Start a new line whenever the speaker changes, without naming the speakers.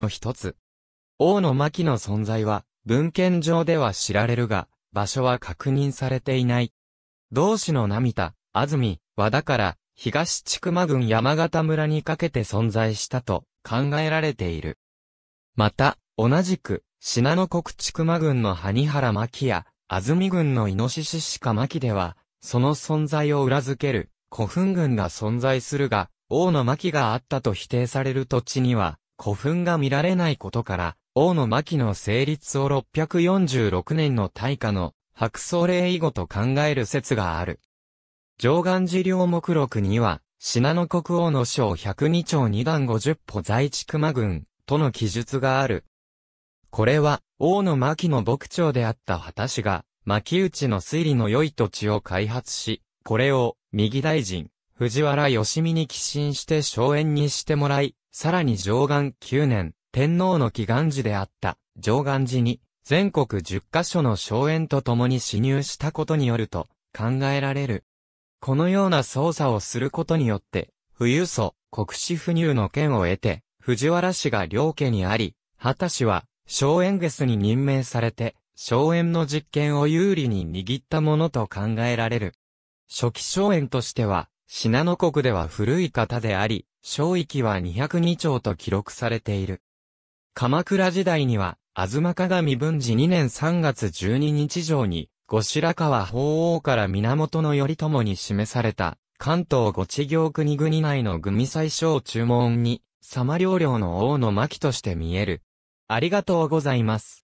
の一つ。王の巻の存在は、文献上では知られるが、場所は確認されていない。同志の涙、安住、和田から、東千曲郡山形村にかけて存在したと考えられている。また、同じく、島の国千曲郡の萩原巻や、安住郡のイノシシ鹿巻では、その存在を裏付ける古墳群が存在するが、王の巻があったと否定される土地には、古墳が見られないことから、王の牧の成立を646年の大化の白草霊以後と考える説がある。上岸寺領目録には、品の国王の章102丁2段50歩在地熊群との記述がある。これは、王の牧の牧長であった畑氏が、牧内の推理の良い土地を開発し、これを、右大臣、藤原義美に寄進して荘園にしてもらい、さらに上岸9年、天皇の祈願寺であった上岸寺に全国10カ所の荘園と共に侵入したことによると考えられる。このような捜査をすることによって、富裕層、国士不入の権を得て、藤原氏が両家にあり、畑氏は、荘園ゲスに任命されて、荘園の実権を有利に握ったものと考えられる。初期荘園としては、信濃国では古い方であり、小域は202丁と記録されている。鎌倉時代には、かが鏡文治2年3月12日上に、後白河法皇から源頼朝に示された、関東五地行国々内の組最小注文に、様領領の王の巻として見える。ありがとうございます。